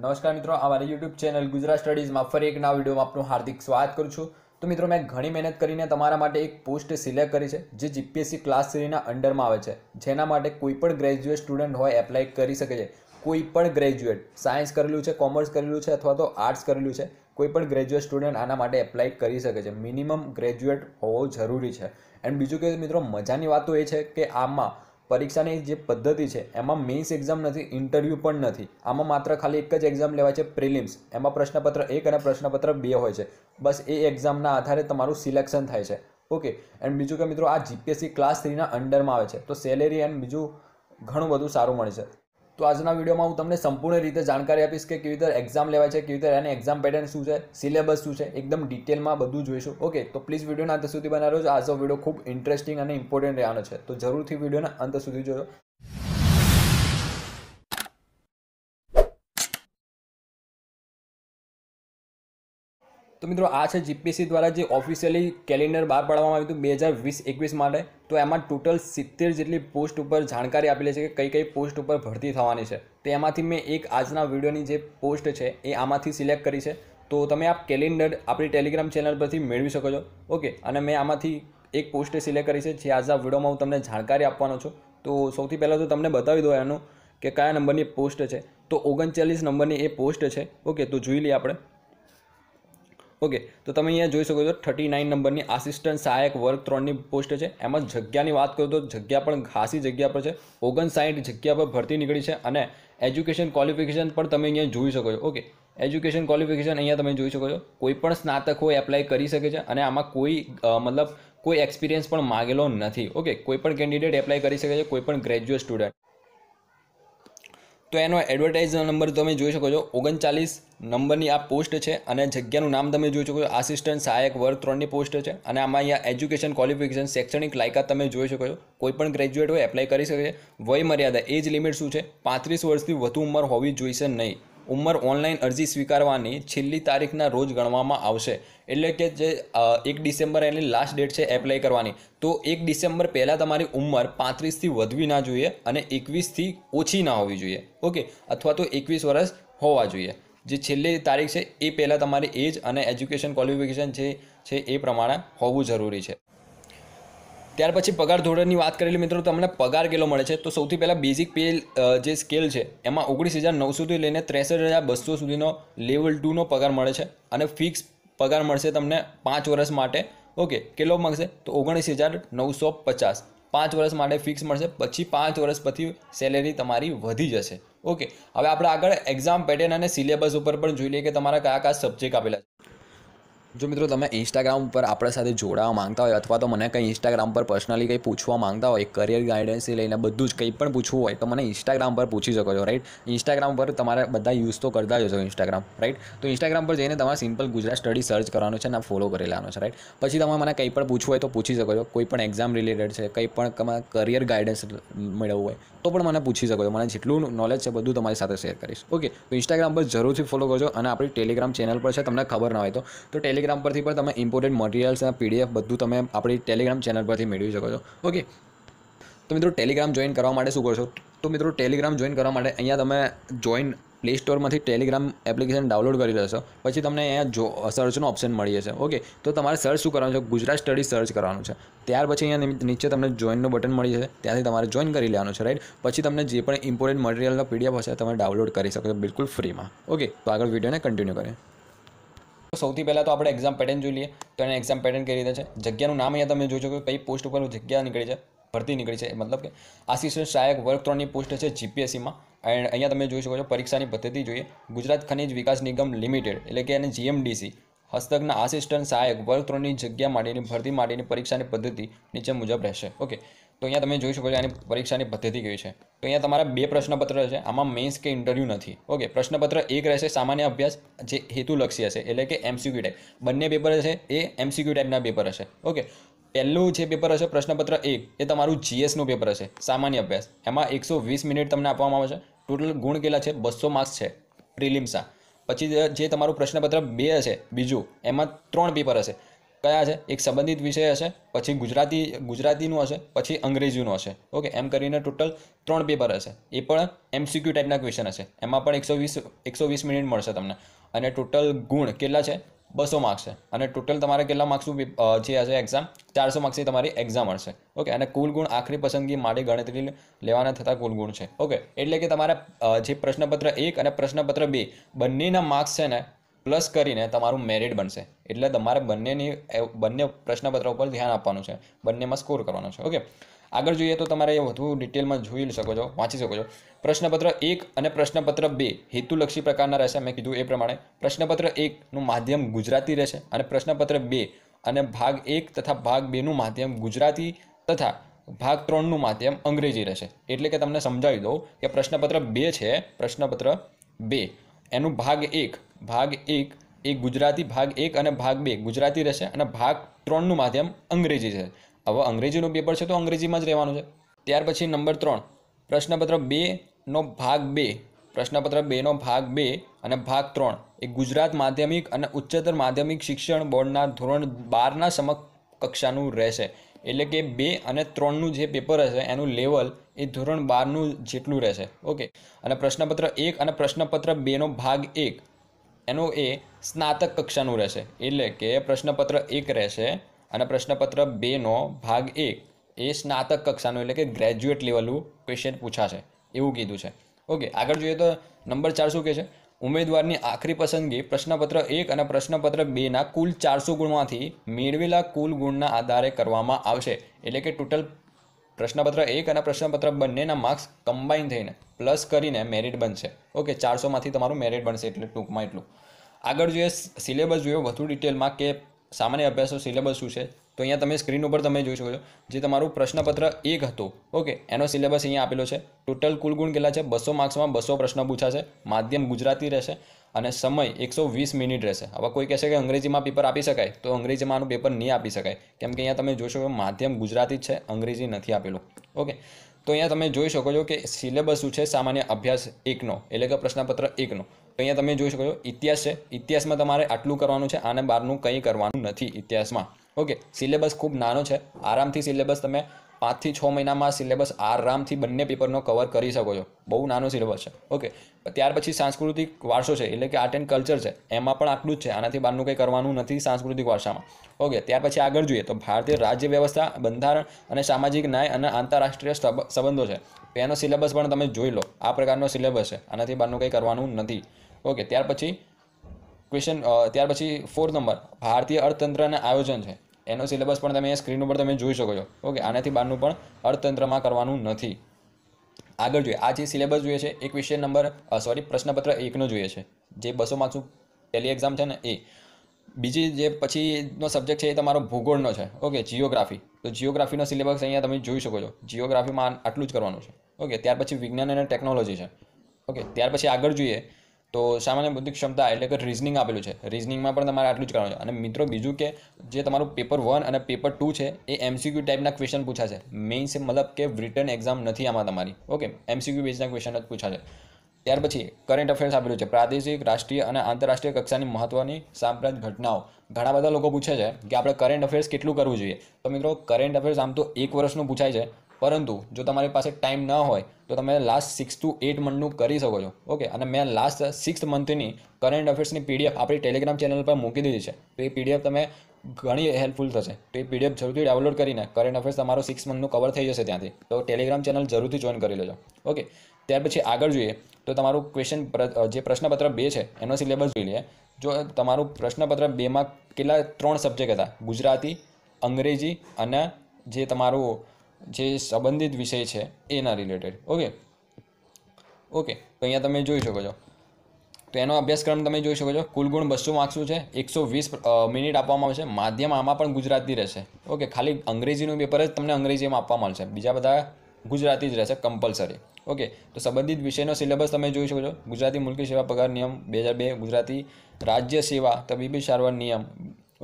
નમસ્કાર મિત્રો અમારી યુટ્યુબ ચેનલ ગુજરાત સ્ટડીઝમાં ફરી એક નવા વિડીયોમાં આપનું હાર્દિક સ્વાગત કરું છું તો મિત્રો મેં ઘણી મહેનત કરીને તમારા માટે એક પોસ્ટ સિલેક્ટ કરી છે જે જીપીએસસી ક્લાસ થ્રીના અંડરમાં આવે છે જેના માટે કોઈપણ ગ્રેજ્યુએટ સ્ટુડન્ટ હોય એપ્લાય કરી શકે છે કોઈ પણ ગ્રેજ્યુએટ સાયન્સ કરેલું છે કોમર્સ કરેલું છે અથવા તો આર્ટ્સ કરેલું છે કોઈ પણ ગ્રેજ્યુએટ સ્ટુડન્ટ આના માટે એપ્લાય કરી શકે છે મિનિમમ ગ્રેજ્યુએટ હોવો જરૂરી છે એન્ડ બીજું કે મિત્રો મજાની વાતો એ છે કે આમાં પરીક્ષાની જે પદ્ધતિ છે એમાં મેન્સ એક્ઝામ નથી ઇન્ટરવ્યૂ પણ નથી આમાં માત્ર ખાલી એક જ એક્ઝામ લેવાય છે પ્રિલિમ્સ એમાં પ્રશ્નપત્ર એક અને પ્રશ્નપત્ર બે હોય છે બસ એ એક્ઝામના આધારે તમારું સિલેક્શન થાય છે ઓકે એન્ડ બીજું કે મિત્રો આ જીપીએસસી ક્લાસ થ્રીના અંડરમાં આવે છે તો સેલેરી એન્ડ બીજું ઘણું બધું સારું મળે છે તો આજના વિડીયોમાં હું તમને સંપૂર્ણ રીતે જાણકારી આપીશ કે કેવી રીતે એક્ઝામ લેવાય છે કેવી રીતે એની એક્ઝામ પેટર્ન શું છે સિલેબસ શું છે એકદમ ડિટેલમાં બધું જોઈશું ઓકે તો પ્લીઝ વિડીયોના અંત સુધી બનાવ્યો છો આજનો વિડીયો ખૂબ ઇન્ટરેસ્ટિંગ અને ઇમ્પોર્ટન્ટ રહેવાનો છે તો જરૂરથી વિડીયોના અંત સુધી જોયો તો મિત્રો આ છે જીપીસી દ્વારા જે ઓફિશિયલી કેલેન્ડર બહાર પાડવામાં આવ્યું હતું બે હજાર વીસ એકવીસ માટે તો એમાં ટોટલ સિત્તેર જેટલી પોસ્ટ ઉપર જાણકારી આપેલી છે કે કઈ કઈ પોસ્ટ ઉપર ભરતી થવાની છે તો એમાંથી મેં એક આજના વિડીયોની જે પોસ્ટ છે એ આમાંથી સિલેક્ટ કરી છે તો તમે આ કેલેન્ડર આપણી ટેલિગ્રામ ચેનલ પરથી મેળવી શકો છો ઓકે અને મેં આમાંથી એક પોસ્ટ સિલેક્ટ કરી છે જે આજના વિડીયોમાં હું તમને જાણકારી આપવાનો છું તો સૌથી પહેલાં તો તમને બતાવી દો એનું કે કયા નંબરની પોસ્ટ છે તો ઓગણચાલીસ નંબરની એ પોસ્ટ છે ઓકે તો જોઈ લઈએ આપણે ઓકે તો તમે અહીંયા જોઈ શકો છો થર્ટી નાઇન નંબરની આસિસ્ટન્ટ સહાયક વર્ગ ત્રણની પોસ્ટ છે એમાં જગ્યાની વાત કરું તો જગ્યા પણ ખાસી જગ્યા પર છે ઓગણસાઠ જગ્યા પર ભરતી નીકળી છે અને એજ્યુકેશન ક્વોલિફિકેશન પણ તમે અહીંયા જોઈ શકો છો ઓકે એજ્યુકેશન ક્વોલિફિકેશન અહીંયા તમે જોઈ શકો છો કોઈ પણ સ્નાતક હોય એપ્લાય કરી શકે છે અને આમાં કોઈ મતલબ કોઈ એક્સપિરિયન્સ પણ માગેલો નથી ઓકે કોઈ પણ કેન્ડિડેટ એપ્લાય કરી શકે છે કોઈ પણ ગ્રેજ્યુએટ સ્ટુડન્ટ તો એનો એડવર્ટાઇઝ નંબર તમે જોઈ શકો છો ઓગણચાલીસ નંબરની આ પોસ્ટ છે અને જગ્યાનું નામ તમે જોઈ શકો છો આસિસ્ટન્ટ સહાયક વર્ગ ત્રણની પોસ્ટ છે અને આમાં અહીંયા એજ્યુકેશન ક્વોલિફિકેશન શૈક્ષણિક લાયકાત તમે જોઈ શકો છો કોઈ પણ ગ્રેજ્યુએટ હોય એપ્લાય કરી શકે છે વય મર્યાદા એજ લિમિટ શું છે પાંત્રીસ વર્ષથી વધુ ઉંમર હોવી જોઈશે નહીં ઉંમર ઓનલાઈન અરજી સ્વીકારવાની છેલ્લી તારીખના રોજ ગણવામાં આવશે એટલે કે જે એક ડિસેમ્બર એની લાસ્ટ ડેટ છે એપ્લાય કરવાની તો એક ડિસેમ્બર પહેલાં તમારી ઉંમર પાંત્રીસથી વધવી ના જોઈએ અને એકવીસથી ઓછી ના હોવી જોઈએ ઓકે અથવા તો એકવીસ વર્ષ હોવા જોઈએ જે છેલ્લી તારીખ છે એ પહેલાં તમારી એજ અને એજ્યુકેશન ક્વોલિફિકેશન છે છે એ પ્રમાણે હોવું જરૂરી છે ત્યાર પછી પગાર ધોરણની વાત કરેલી મિત્રો તમને પગાર કેટલો મળે છે તો સૌથી પહેલાં બેઝિક પે જે સ્કેલ છે એમાં ઓગણીસ હજાર નવસોથી લઈને ત્રેસઠ હજાર બસો સુધીનો લેવલ ટુનો પગાર મળે છે અને ફિક્સ પગાર મળશે તમને પાંચ વર્ષ માટે ઓકે કેટલો મળશે તો ઓગણીસ હજાર નવસો પચાસ પાંચ વર્ષ માટે ફિક્સ મળશે પછી પાંચ વર્ષ પછી સેલેરી તમારી વધી જશે ઓકે હવે આપણે આગળ એક્ઝામ પેટર્ન અને સિલેબસ ઉપર પણ જોઈ લઈએ કે તમારા કયા કયા સબ્જેક્ટ આપેલા જો મિત્રો તમે ઇન્સ્ટાગ્રામ ઉપર આપણા સાથે જોડાવા માંગતા હોય અથવા તો મને કંઈ ઇન્સ્ટાગ્રામ પર પર્સનલી કંઈ પૂછવા માંગતા હોય કરિયર ગાઈડન્સથી લઈને બધું જ કંઈ પણ પૂછવું હોય તો મને ઇન્સ્ટાગ્રામ પર પૂછી શકો છો રાઈટ ઇન્સ્ટાગ્રામ પર તમારે બધા યુઝ તો કરતા જ હશો ઇન્સ્ટાગ્રામ રાઈટ તો ઇન્સ્ટાગ્રામ પર જઈને તમારે સિમ્પલ ગુજરાત સ્ટડી સર્ચ કરવાનો છે અને ફોલો કરી લેવાનો છે રાઈટ પછી તમે મને કંઈ પણ પૂછવું હોય તો પૂછી શકો છો કોઈ પણ એક્ઝામ રિલેટેડ છે કંઈ પણ તમારે કરિયર ગાઈડન્સ મેળવવું હોય તો પણ મને પૂછી શકો છો મને જેટલું નોલેજ છે બધું તમારી સાથે શેર કરીશ ઓકે તો ઇન્સ્ટાગ્રામ પર જરૂરથી ફોલો કરજો અને આપણી ટેલિગ્રામ ચેનલ પર છે તમને ખબર ના હોય તો ટેલિ ટેલિગ્રામ પરથી પણ તમે ઇમ્પોર્ટેન્ટ મટીરિયલ્સના પીડીએફ બધું તમે આપણી ટેલિગ્રામ ચેનલ પરથી મેળવી શકો છો ઓકે તો મિત્રો ટેલિગ્રામ જોઈન કરવા માટે શું કરશો તો મિત્રો ટેલિગ્રામ જોઈન કરવા માટે અહીંયા તમે જોઈન પ્લે સ્ટોરમાંથી ટેલિગ્રામ એપ્લિકેશન ડાઉનલોડ કરી લેશો પછી તમને અહીંયા જો સર્ચનો ઓપ્શન મળી જશે ઓકે તો તમારે સર્ચ શું કરવાનું છે ગુજરાત સ્ટડી સર્ચ કરવાનું છે ત્યાર પછી અહીંયા નીચે તમને જોઈનનું બટન મળી જશે ત્યાંથી તમારે જોઈન કરી લેવાનું છે રાઈટ પછી તમને જે પણ ઇમ્પોર્ટન્ટ મટીરિયલનો પીડીએફ હશે તમે ડાઉનલોડ કરી શકો છો બિલકુલ ફ્રીમાં ઓકે તો આગળ વિડીયોને કન્ટિન્યુ કરીએ સૌથી પહેલાં તો આપણે એક્ઝામ પેટર્ન જોઈ લઈએ તો એને એક્ઝામ પેટર્ન કરી રીતે છે જગ્યાનું નામ અહીંયા તમે જોઈ શકો કઈ પોસ્ટ ઉપર જગ્યા નીકળી છે ભરતી નીકળી છે મતલબ કે આસિસ્ટન્ટ સહાયક વર્ક ત્રણની પોસ્ટ છે જીપીએસસીમાં એન્ડ અહીંયા તમે જોઈ શકો છો પરીક્ષાની પદ્ધતિ જોઈએ ગુજરાત ખનિજ વિકાસ નિગમ લિમિટેડ એટલે કે એને જીએમડીસી હસ્તકના આસિસ્ટન્ટ સહાયક વર્ગ ત્રણની જગ્યા માટેની ભરતી માટેની પરીક્ષાની પદ્ધતિ નીચે મુજબ રહેશે ઓકે તો અહીંયા તમે જોઈ શકો છો આની પરીક્ષાની પદ્ધતિ કેવી છે તો અહીંયા તમારા બે પ્રશ્નપત્ર છે આમાં મેન્સ કે ઇન્ટરવ્યૂ નથી ઓકે પ્રશ્નપત્ર એક રહેશે સામાન્ય અભ્યાસ જે હેતુલક્ષી હશે એટલે કે એમસીક્યુ ટાઈપ બંને પેપર છે એ એમસીક્યુ ટાઈપના પેપર હશે ઓકે પહેલું જે પેપર હશે પ્રશ્નપત્ર એક એ તમારું જીએસનું પેપર હશે સામાન્ય અભ્યાસ એમાં એકસો વીસ મિનિટ તમને આપવામાં આવશે ટોટલ ગુણ કેટલા છે બસો માર્ક્સ છે પ્રિલિમ્સા પછી જે તમારું પ્રશ્નપત્ર બે હશે બીજું એમાં ત્રણ પેપર હશે કયા છે એક સંબંધિત વિષય હશે પછી ગુજરાતી ગુજરાતીનું હશે પછી અંગ્રેજીનું હશે ઓકે એમ કરીને ટોટલ ત્રણ પેપર હશે એ પણ એમસીક્યુ ટાઈપના ક્વેશ્ચન હશે એમાં પણ એકસો વીસ એકસો વીસ મિનિટ મળશે તમને અને ટોટલ ગુણ કેટલા છે બસો માર્ક્સ છે અને ટોટલ તમારે કેટલા માર્ક્સનું જે હશે એક્ઝામ ચારસો માર્ક્સની તમારી એક્ઝામ હશે ઓકે અને કુલ ગુણ આખરી પસંદગી માટે ગણતરી લેવાના થતા કુલ ગુણ છે ઓકે એટલે કે તમારા જે પ્રશ્નપત્ર એક અને પ્રશ્નપત્ર બે બંનેના માર્ક્સ છે ને પ્લસ કરીને તમારું મેરિટ બનશે એટલે તમારે બંનેની બંને પ્રશ્નપત્ર ઉપર ધ્યાન આપવાનું છે બંનેમાં સ્કોર કરવાનો છે ઓકે આગળ જોઈએ તો તમારે એ વધુ ડિટેલમાં જોઈ શકો છો વાંચી શકો છો પ્રશ્નપત્ર એક અને પ્રશ્નપત્ર બે હેતુલક્ષી પ્રકારના રહેશે મેં કીધું એ પ્રમાણે પ્રશ્નપત્ર એકનું માધ્યમ ગુજરાતી રહેશે અને પ્રશ્નપત્ર બે અને ભાગ એક તથા ભાગ બેનું માધ્યમ ગુજરાતી તથા ભાગ ત્રણનું માધ્યમ અંગ્રેજી રહેશે એટલે કે તમને સમજાવી દઉં કે પ્રશ્નપત્ર બે છે પ્રશ્નપત્ર બે એનું ભાગ એક ભાગ એક એ ગુજરાતી ભાગ એક અને ભાગ બે ગુજરાતી રહેશે અને ભાગ ત્રણનું માધ્યમ અંગ્રેજી છે હવે અંગ્રેજીનું પેપર છે તો અંગ્રેજીમાં જ રહેવાનું છે ત્યાર પછી નંબર ત્રણ પ્રશ્નપત્ર બેનો ભાગ બે પ્રશ્નપત્ર બેનો ભાગ બે અને ભાગ ત્રણ એ ગુજરાત માધ્યમિક અને ઉચ્ચતર માધ્યમિક શિક્ષણ બોર્ડના ધોરણ બારના સમક કક્ષાનું રહેશે એટલે કે બે અને ત્રણનું જે પેપર હશે એનું લેવલ એ ધોરણ બારનું જેટલું રહેશે ઓકે અને પ્રશ્નપત્ર એક અને પ્રશ્નપત્ર બેનો ભાગ એક એનું એ સ્નાતક કક્ષાનું રહેશે એટલે કે પ્રશ્નપત્ર એક રહેશે અને પ્રશ્નપત્ર બેનો ભાગ એક એ સ્નાતક કક્ષાનું એટલે કે ગ્રેજ્યુએટ લેવલનું ક્વેશ્ચન પૂછાશે એવું કીધું છે ઓકે આગળ જોઈએ તો નંબર ચાર શું કહે છે ઉમેદવારની આખરી પસંદગી પ્રશ્નપત્ર એક અને પ્રશ્નપત્ર બેના કુલ ચારસો ગુણમાંથી મેળવેલા કુલ ગુણના આધારે કરવામાં આવશે એટલે કે ટોટલ પ્રશ્નપત્ર એક અને પ્રશ્નપત્ર બંનેના માર્ક્સ કમ્બાઈન થઈને પ્લસ કરીને મેરિટ બનશે ઓકે ચારસોમાંથી તમારું મેરિટ બનશે એટલે ટૂંકમાં એટલું આગળ જોઈએ સિલેબસ જોયો વધુ ડિટેલમાં કે સામાન્ય અભ્યાસો સિલેબસ શું છે તો અહીંયા તમે સ્ક્રીન ઉપર તમે જોઈ શકો છો જે તમારું પ્રશ્નપત્ર એક હતું ઓકે એનો સિલેબસ અહીંયા આપેલો છે ટોટલ કુલ ગુણ કેટલા છે બસો માર્ક્સમાં બસો પ્રશ્ન પૂછાશે માધ્યમ ગુજરાતી રહેશે અને સમય એકસો વીસ મિનિટ રહેશે હવે કોઈ કહેશે કે અંગ્રેજીમાં પેપર આપી શકાય તો અંગ્રેજીમાં આનું પેપર નહીં આપી શકાય કેમ કે અહીંયા તમે જોશો માધ્યમ ગુજરાતી જ છે અંગ્રેજી નથી આપેલું ઓકે તો અહીંયા તમે જોઈ શકો છો કે સિલેબસ શું છે સામાન્ય અભ્યાસ એકનો એટલે કે પ્રશ્નપત્ર એકનો તો અહીંયા તમે જોઈ શકો છો ઇતિહાસ છે ઇતિહાસમાં તમારે આટલું કરવાનું છે આને બહારનું કંઈ કરવાનું નથી ઇતિહાસમાં ઓકે સિલેબસ ખૂબ નાનો છે આરામથી સિલેબસ તમે પાંચથી છ મહિનામાં સિલેબસ આરામથી બંને પેપરનો કવર કરી શકો છો બહુ નાનો સિલેબસ છે ઓકે ત્યાર પછી સાંસ્કૃતિક વારસો છે એટલે કે આર્ટ એન્ડ કલ્ચર છે એમાં પણ આટલું જ છે આનાથી બહારનું કંઈ કરવાનું નથી સાંસ્કૃતિક વારસામાં ઓકે ત્યાર પછી આગળ જોઈએ તો ભારતીય રાજ્ય વ્યવસ્થા બંધારણ અને સામાજિક ન્યાય અને આંતરરાષ્ટ્રીય સંબંધો છે એનો સિલેબસ પણ તમે જોઈ લો આ પ્રકારનો સિલેબસ છે આનાથી બહારનું કંઈ કરવાનું નથી ઓકે ત્યાર પછી ક્વેશ્ચન ત્યાર પછી ફોર્થ નંબર ભારતીય અર્થતંત્રના આયોજન છે એનો સિલેબસ પણ તમે સ્ક્રીન ઉપર તમે જોઈ શકો છો ઓકે આનાથી બહારનું પણ અર્થતંત્રમાં કરવાનું નથી આગળ જોઈએ આ જે સિલેબસ જોઈએ છે એક વિષય નંબર સોરી પ્રશ્નપત્ર એકનો જોઈએ છે જે બસો માર્ક્સનું પહેલી એક્ઝામ છે ને એ બીજી જે પછીનો સબ્જેક્ટ છે એ તમારો ભૂગોળનો છે ઓકે જીઓગ્રાફી તો જીઓગ્રાફીનો સિલેબસ અહીંયા તમે જોઈ શકો છો જીઓગ્રાફીમાં આટલું જ કરવાનું છે ઓકે ત્યાર પછી વિજ્ઞાન અને ટેકનોલોજી છે ઓકે ત્યાર પછી આગળ જોઈએ તો સામાન્ય બુદ્ધિ ક્ષમતા એટલે કે રિઝનિંગ આપેલું છે રિઝનિંગમાં પણ તમારે આટલું જ કરવાનું છે અને મિત્રો બીજું કે જે તમારું પેપર વન અને પેપર ટુ છે એ એમસીક્યુ ટાઈપના ક્વેશ્ચન પૂછાશે મેઇન્સ મતલબ કે રિટર્ન એક્ઝામ નથી આમાં તમારી ઓકે એમસીક્યુ બેઝના ક્વેશ્ચન જ પૂછાશે ત્યાર પછી કરંટ અફેર્સ આપેલું છે પ્રાદેશિક રાષ્ટ્રીય અને આંતરરાષ્ટ્રીય કક્ષાની મહત્ત્વની સાંપ્રત ઘટનાઓ ઘણા બધા લોકો પૂછે છે કે આપણે કરંટ અફેર્સ કેટલું કરવું જોઈએ તો મિત્રો કરંટ અફેર્સ આમ તો એક વર્ષનું પૂછાય છે પરંતુ જો તમારી પાસે ટાઈમ ન હોય તો તમે લાસ્ટ સિક્સ ટુ એટ મંથનું કરી શકો છો ઓકે અને મેં લાસ્ટ સિક્સ મંથની કરંટ અફેર્સની પીડીએફ આપણી ટેલિગ્રામ ચેનલ પર મૂકી દીધી છે તો એ પીડીએફ તમે ઘણી હેલ્પફુલ થશે તો એ પીડીએફ જરૂરથી ડાઉનલોડ કરીને કરંટ અફેર્સ તમારો સિક્સ મંથનું કવર થઈ જશે ત્યાંથી તો ટેલિગ્રામ ચેનલ જરૂરથી જોઈન કરી લેજો ઓકે ત્યાર પછી આગળ જોઈએ તો તમારું ક્વેશ્ચન જે પ્રશ્નપત્ર બે છે એનો સિલેબસ જોઈ લઈએ જો તમારું પ્રશ્નપત્ર બેમાં કેટલા ત્રણ સબ્જેક્ટ હતા ગુજરાતી અંગ્રેજી અને જે તમારું જે સંબંધિત વિષય છે એના રિલેટેડ ઓકે ઓકે તો અહીંયા તમે જોઈ શકો છો તો એનો અભ્યાસક્રમ તમે જોઈ શકો છો કુલગુણ ગુણ બસો માર્ક્સનું છે એકસો વીસ મિનિટ આપવામાં આવશે માધ્યમ આમાં પણ ગુજરાતી રહેશે ઓકે ખાલી અંગ્રેજીનું પેપર જ તમને અંગ્રેજીમાં આપવામાં આવશે બીજા બધા ગુજરાતી જ રહેશે કમ્પલસરી ઓકે તો સંબંધિત વિષયનો સિલેબસ તમે જોઈ શકો છો ગુજરાતી મુલકી સેવા પગાર નિયમ બે હજાર બે ગુજરાતી રાજ્ય સેવા તબીબી સારવાર નિયમ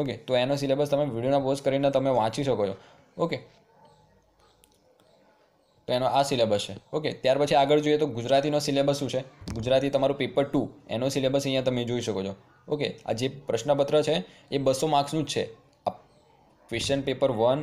ઓકે તો એનો સિલેબસ તમે વિડીયોના પોઝ કરીને તમે વાંચી શકો છો ઓકે તો એનો આ સિલેબસ છે ઓકે ત્યાર પછી આગળ જોઈએ તો ગુજરાતીનો સિલેબસ શું છે ગુજરાતી તમારું પેપર ટુ એનો સિલેબસ અહીંયા તમે જોઈ શકો છો ઓકે આ જે પ્રશ્નપત્ર છે એ બસો માર્ક્સનું જ છે ક્વેશ્ચન પેપર વન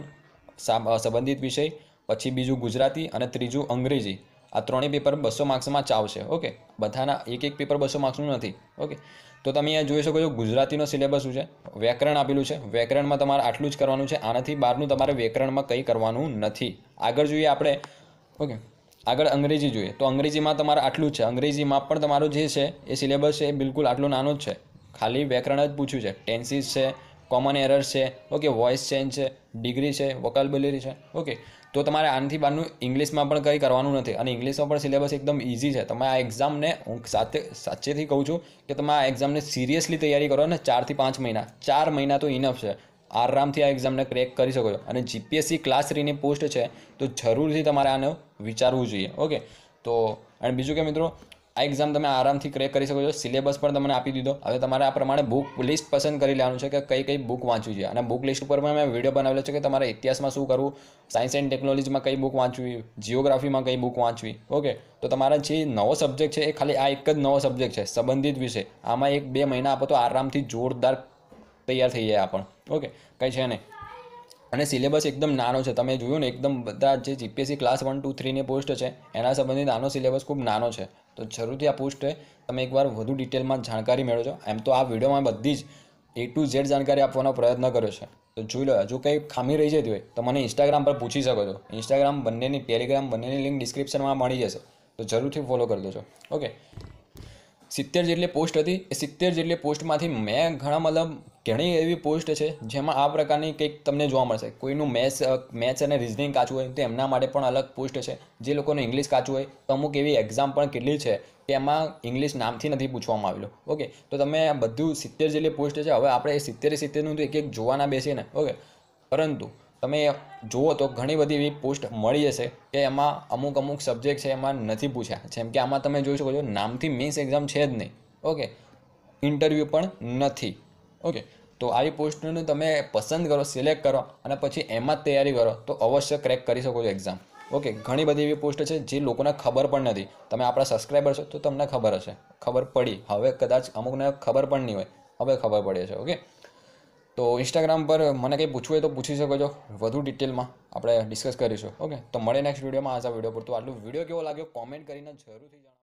સંબંધિત વિષય પછી બીજું ગુજરાતી અને ત્રીજું અંગ્રેજી આ ત્રણેય પેપર બસો માર્ક્સમાં ચાવશે ઓકે બધાના એક એક પેપર બસો માર્ક્સનું નથી ઓકે તો તમે અહીંયા જોઈ શકો છો ગુજરાતીનો સિલેબસ શું છે વ્યાકરણ આપેલું છે વ્યાકરણમાં તમારે આટલું જ કરવાનું છે આનાથી બહારનું તમારે વ્યાકરણમાં કંઈ કરવાનું નથી આગળ જોઈએ આપણે ઓકે આગળ અંગ્રેજી જોઈએ તો અંગ્રેજીમાં તમારે આટલું છે અંગ્રેજીમાં પણ તમારું જે છે એ સિલેબસ છે એ બિલકુલ આટલું નાનો જ છે ખાલી વ્યાકરણ જ પૂછ્યું છે ટેન્સીસ છે કોમન એરર છે ઓકે વોઇસ ચેન્જ છે ડિગ્રી છે વોકાબુલરી છે ઓકે તો તમારે આનાથી બહારનું ઇંગ્લિશમાં પણ કંઈ કરવાનું નથી અને ઇંગ્લિશમાં પણ સિલેબસ એકદમ ઇઝી છે તમે આ એક્ઝામને હું સાથે સાચેથી કહું છું કે તમે આ એક્ઝામને સિરિયસલી તૈયારી કરો ને ચારથી પાંચ મહિના ચાર મહિના તો ઇનફ છે આરામથી આ એક્ઝામને ક્રેક કરી શકો છો અને જીપીએસસી ક્લાસ થ્રીની પોસ્ટ છે તો જરૂરથી તમારે આનો વિચારવું જોઈએ ઓકે તો અને બીજું કે મિત્રો આ એક્ઝામ તમે આરામથી ક્રેક કરી શકો છો સિલેબસ પણ તમને આપી દીધો હવે તમારે આ પ્રમાણે બુક લિસ્ટ પસંદ કરી લેવાનું છે કે કઈ કઈ બુક વાંચવી જોઈએ અને બુક લિસ્ટ ઉપર પણ મેં વિડીયો બનાવેલો છે કે તમારે ઇતિહાસમાં શું કરવું સાયન્સ એન્ડ ટેકનોલોજીમાં કઈ બુક વાંચવી જિયોગ્રાફીમાં કઈ બુક વાંચવી ઓકે તો તમારા જે નવો સબ્જેક્ટ છે એ ખાલી આ એક જ નવો સબ્જેક્ટ છે સંબંધિત વિષય આમાં એક બે મહિના આપો તો આરામથી જોરદાર તૈયાર થઈ જાય આપણ ઓકે કંઈ છે નહીં અને સિલેબસ એકદમ નાનો છે તમે જોયું ને એકદમ બધા જે જીપીએસસી ક્લાસ વન ટુ થ્રીની પોસ્ટ છે એના સંબંધિત આનો સિલેબસ ખૂબ નાનો છે તો જરૂરથી આ પોસ્ટ તમે એકવાર વધુ ડિટેલમાં જાણકારી મેળવજો એમ તો આ વિડીયોમાં બધી જ એ ટુ ઝેડ જાણકારી આપવાનો પ્રયત્ન કર્યો છે તો જોઈ લો હજુ કંઈ ખામી રહી જતી હોય તો મને ઇન્સ્ટાગ્રામ પર પૂછી શકો છો ઇન્સ્ટાગ્રામ બંનેની ટેલિગ્રામ બંનેની લિંક ડિસ્ક્રિપ્શનમાં મળી જશે તો જરૂરથી ફોલો કરી દેજો ઓકે સિત્તેર જેટલી પોસ્ટ હતી એ સિત્તેર જેટલી પોસ્ટમાંથી મેં ઘણા મતલબ ઘણી એવી પોસ્ટ છે જેમાં આ પ્રકારની કંઈક તમને જોવા મળશે કોઈનું મેથ્સ મેથ્સ અને રિઝનિંગ કાચું હોય તો એમના માટે પણ અલગ પોસ્ટ છે જે લોકોનું ઇંગ્લિશ કાચું હોય તો અમુક એવી એક્ઝામ પણ કેટલી છે કે એમાં ઇંગ્લિશ નામથી નથી પૂછવામાં આવેલું ઓકે તો તમે આ બધું સિત્તેર જેટલી પોસ્ટ છે હવે આપણે એ સિત્તેર સિત્તેરનું તો એક એક જોવાના બેસીએ ને ઓકે પરંતુ તમે જુઓ તો ઘણી બધી એવી પોસ્ટ મળી જશે કે એમાં અમુક અમુક સબ્જેક્ટ છે એમાં નથી પૂછ્યા જેમ કે આમાં તમે જોઈ શકો છો નામથી મેન્સ એક્ઝામ છે જ નહીં ઓકે ઇન્ટરવ્યૂ પણ નથી ઓકે તો આવી પોસ્ટનું તમે પસંદ કરો સિલેક્ટ કરો અને પછી એમાં જ તૈયારી કરો તો અવશ્ય ક્રેક કરી શકો છો એક્ઝામ ઓકે ઘણી બધી એવી પોસ્ટ છે જે લોકોને ખબર પણ નથી તમે આપણા સબસ્ક્રાઈબર છો તો તમને ખબર હશે ખબર પડી હવે કદાચ અમુકને ખબર પણ નહીં હોય હવે ખબર પડે છે ઓકે તો ઇન્સ્ટાગ્રામ પર મને કંઈ પૂછવું હોય તો પૂછી શકો છો વધુ ડિટેલમાં આપણે ડિસ્કસ કરીશું ઓકે તો મળે નેક્સ્ટ વિડીયોમાં આ વિડીયો પૂરતું આટલું વિડીયો કેવો લાગ્યો કોમેન્ટ કરીને જરૂરથી જણાવો